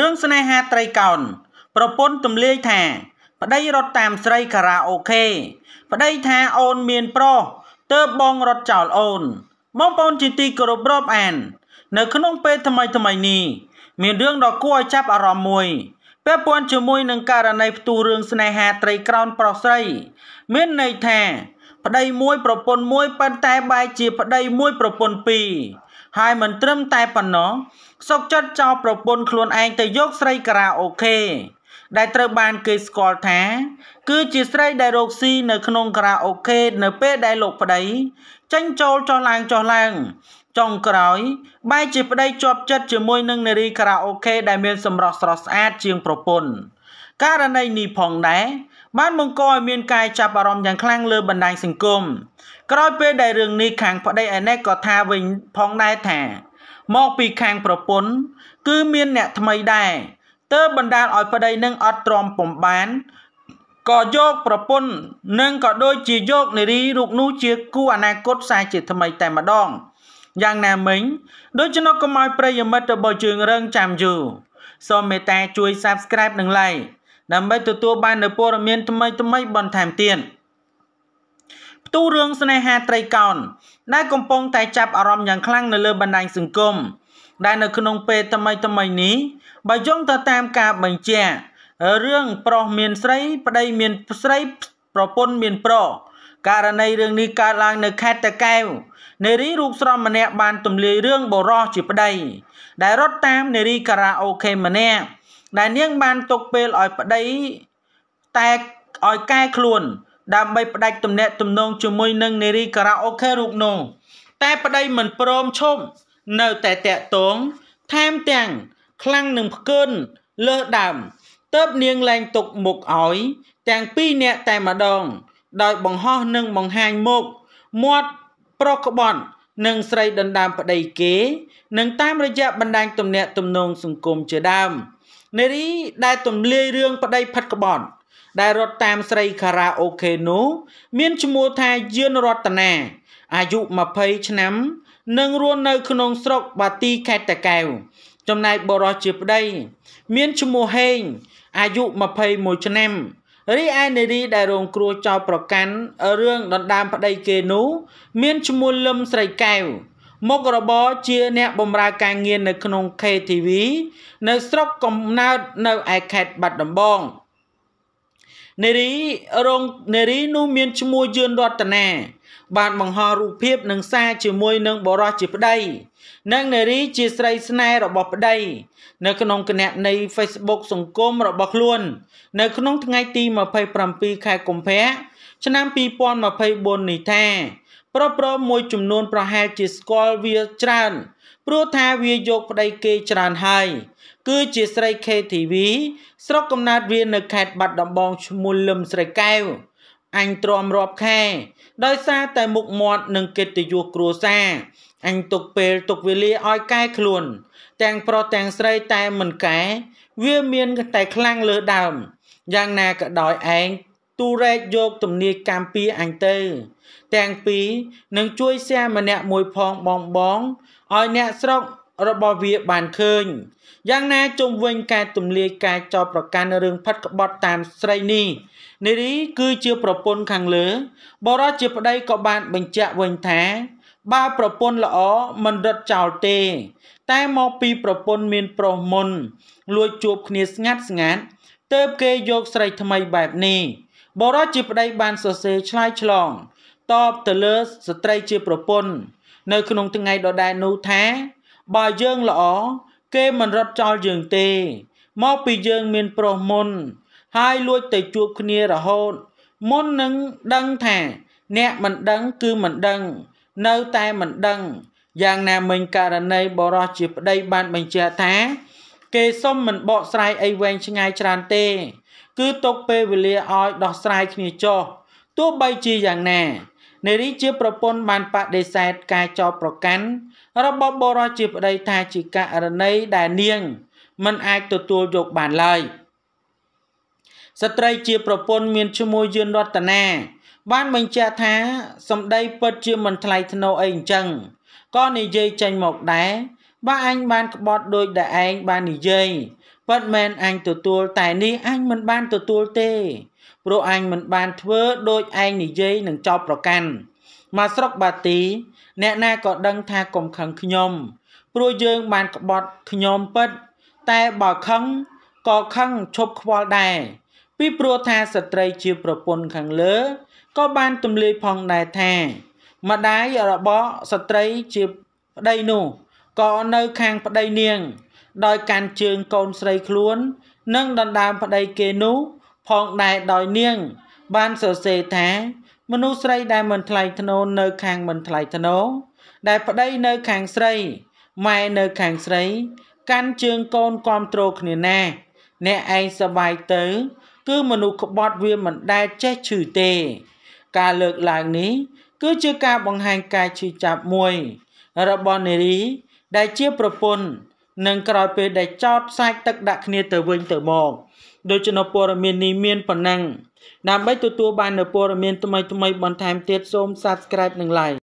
រឿងស្នេហាត្រីកោណប្រពន្ធទម្លាយថាប្តីរត់តាមស្រីខារ៉ាអូខេប្តីថាអូនមានប្រុសទើបបងរត់ចោលអូន បងប្អូនជាទីគោរពរាប់អាននៅក្នុងពេលថ្មីថ្មីនេះមានរឿងដ៏គួរឲ្យចាប់អារម្មណ៍មួយពាក់ព័ន្ធជាមួយនឹងករណីផ្ទុះរឿងស្នេហាត្រីក្រោនប្រុសស្រី មានន័យថាប្តីមួយ ប្រពន្ធមួយប៉ុន្តែបែរជាប្តីមួយ ប្រពន្ធពីរហើយមិនត្រឹមតែប៉ុណ្ណោះសុកចិត្តចោលប្រពន្ធខ្លួនឯងទៅយកស្រីការ៉ាអូខេដែលត្រូវបានគេស្គាល់ថា គឺជាស្រីដែលរកស៊ីនៅ ក្នុងការ៉ាអូខេនៅ ពេលដែលលោកប្តីចេញចូលចុះឡើងចុះឡើងចុងក្រោយ បែរជាប្តីជាប់ចិត្តជាមួយនឹងនារីការ៉ាអូខេដែលមានសម្រស់ស្រស់ស្អាតជាងប្រពន្ធករណីនេះផងដែរបានបង្កឲ្យមានការចាប់អារម្មណ៍យ៉ាងខ្លាំងលើបណ្ដាញសង្គមក្រោយពេលដែលរឿងនេះខាងប្តីឯនេះក៏ថាវិញផងដែរថា មកពីខាងប្រពន្ធគឺមានអ្នកថ្មីដែរទើបបណ្ដាលឲ្យប្តីនឹងអត់ទ្រាំពំបានក៏យកប្រពន្ធនិងក៏ដូចជាយកនារីរូបនោះជាគូអនាគតផ្សាយជាថ្មីតែម្ដង យ៉ាងណាមិញដូច្នោះកុំឲ្យប្រិយមិត្តរបស់យើងរងចាំយូរសូមមេត្តាជួយ Subscribe និង Like ដើម្បីទទួលបាននូវព័ត៌មានថ្មីថ្មីបន្ថែមទៀតផ្ទុះរឿងស្នេហាត្រីកោណដែលកំពុងតែចាប់អារម្មណ៍យ៉ាងខ្លាំងនៅលើបណ្ដាញសង្គមដែលនៅ ក្នុង ពេលថ្មីថ្មីនេះបើយោងទៅតាមការបញ្ជាក់រឿងប្រុសមាន ស្រីប្តីមានស្រីប្រពន្ធមានប្រុសករណីរឿងនេះកើតឡើង នៅខេត្តតាកែវនារីរូបស្រស់ម្នាក់បានទម្លាយរឿងបរោះជាប្តី ដែលរត់តាមនារីការ៉ាអូខេម្នាក់ដែលនាងបានទុកពេលឲ្យប្តី តែឲ្យកែខ្លួន ដើម្បីផ្ដាច់ទំនាក់ទំនងជាមួយនឹងនារីការ៉ាអូខេរូបនោះតែប្តីមិនព្រមឈប់នៅតែតាក់ទងថែមទាំងខ្លាំងនឹងផ្កើនលើដើមទៅនាងឡើងទុកមុខឲ្យទាំងពីរនាក់តែម្ដង ដោយបង្ហោះនិងបង្ហាញមុខមាត់ប្រកបន់និងស្រីដណ្ដើមប្តីគេនិងតាមរយៈបណ្ដាញទំនាក់ទំនងសង្គមជាដើម។នារីដែលទម្លាយរឿងប្តីផិតក្បត់ដែលរត់តាមស្រីខារ៉ាអូខេនោះមានឈ្មោះថាយឿនរតនាអាយុ20ឆ្នាំនិងរស់នៅក្នុងស្រុកបាទី ខេត្តតាកែវចំណែកបរោះជាប្តី មានឈ្មោះហេងអាយុ21ឆ្នាំរីឯនារីដែលរងគ្រោះចោលប្រកាន់រឿងដណ្ដើមប្តីគេនោះ មានឈ្មោះលឹមស្រីកែវមុខរបរជាអ្នកបម្រើការងារនៅក្នុង KTV នៅ ស្រុកកំណើតនៅឯខេត្តបាត់ដំបងនារីរងនារីនោះមានឈ្មោះយឿនរតនាបាន បង្ហោះរូបភាពនិងសារជាមួយនឹងបរិសជាប្តីនិងនារីជាស្រីស្នេហ៍របស់ប្តីនៅក្នុងគណនី Facebook សង្គមរបស់ខ្លួននៅ ក្នុងថ្ងៃ ទី27ខែកុម្ភៈឆ្នាំ2024នេះថាប្រប្រមមួយចំនួនប្រហែលជាស្គាល់វាច្រើនព្រោះថាវាយកប្តីគេច្រើនហើយគឺជាស្រី KTV ស្រុកកំណើតវានៅខេត្តបាត់ដំបងឈ្មោះលឹមស្រីកែវអញទ្រាំរាប់ខែដោយសារតែមុខមាត់និងកិត្តិយសគ្រួសារអញទុកពេលទុកវេលាឲ្យកែខ្លួនទាំងប្រុសទាំងស្រីតែមិនកែវាមានតែខ្លាំងលើដើម យ៉ាងណាក៏ដោយឯងទូរែកយកទំនាយកម្មពីអញទៅទាំងពីរនឹងជួយសែម្នាក់មួយផងបងបងឲ្យអ្នកស្រុករបស់វាបានឃើញយ៉ាងណាជុំវិញការទម្លាយការចោទប្រកាន់រឿងផិតក្បត់តាមស្រីនេះនារីគឺជាប្រពន្ធខាងលើ បរិជាប្តីក៏បានបញ្ជាក់វិញថា បើប្រពន្ធល្អមិនរត់ចោលទេ តែមកពីប្រពន្ធមានប្រុសមុន លួចជួបគ្នាស្ងាត់ស្ងាត់ទើបគេយកស្រីថ្មីបែបនេះបរិយជាប្តីបានសរសេរឆ្លើយឆ្លងតបទៅលើស្ត្រីជាប្រពន្ធនៅក្នុងថ្ងៃដដែលនោះថាបើយើងល្អគេមិនរត់ចោលយើងទេមកពីយើងមានប្រុសមុន ហើយលួចទៅជួបគ្នារហូត មុននឹងដឹងថា អ្នកមិនដឹងគឺមិនដឹង នៅតែមិនដឹងយ៉ាងណាមិញករណីបរោះជាប្តីបានបញ្ជាក់ថាគេសុំមិនបកស្រាយអីវែងឆ្ងាយច្រើនទេគឺຕົកពេលវេលាឲ្យដោះស្រាយគ្នាចោះទោះបីជាយ៉ាងណានារីជា ប្រពន្ធបានបដិសេធការចោទប្រកាន់របស់បុរសជាប្តីថាជាករណីដែលនាងមិនអាចទទួលយកបានឡើយស្ត្រីជាប្រពន្ធមាន ឈ្មោះយឿនរតនាបានបញ្ជាក់ថាសម្ដី ពិតជាមិនថ្លៃថ្នូរអីអញ្ចឹងក៏និយាយចេញមកដែរបើអញបានក្បត់ដោយដែលឯងបាននិយាយពិតមែនអញទទួលតែនេះអញមិនបានទទួលទេ ព្រោះអញមិនបានធ្វើដូចឯងនិយាយនឹងចោលប្រកាន់មកស្រុកបាទី អ្នកណាក៏ដឹងថាកុំខឹងខ្ញុំ ព្រោះយើងបានក្បត់ខ្ញុំពិតតែបើខឹងក៏ខឹងឈប់ខ្វល់ដែរពីព្រោះថាស្ត្រីជាប្រពន្ធខាងលើក៏បានទម្លាយផងដែរថាម្ដាយរបស់ស្ត្រីជាប្តីនោះក៏នៅខាងប្តីនាងដោយកាន់ជើងកូនស្រីខ្លួន និងដណ្ដើមប្តីគេនោះ ផងដែរដោយនាងបានសរសេរថា មនុស្សស្រីដែលមិនថ្លៃថ្នូរនៅខាងមិនថ្លៃថ្នូរដែលប្តីនៅខាងស្រីម៉ែនៅខាងស្រី កាន់ជើងកូនគ្រប់គ្រងគ្នាណាអ្នកឯងសបាយទៅ គឺមនុស្សក្បត់វាមិនដែលចេះឈឺទេ ការលើកឡើងនេះ គឺជាការបង្ហាញការឈឺចាប់មួយ របស់នារី ដែលជាប្រពន្ធនិងក្រោយពេលដែលចោតសាច់ទឹកដាក់គ្នាទៅវិញទៅមកដូច្នោះព័ត៌មាននេះមានប៉ុណ្ណឹងដើម្បីទទួលបាននូវព័ត៌មានថ្មីៗបន្ថែមទៀតសូម Subscribe និង Like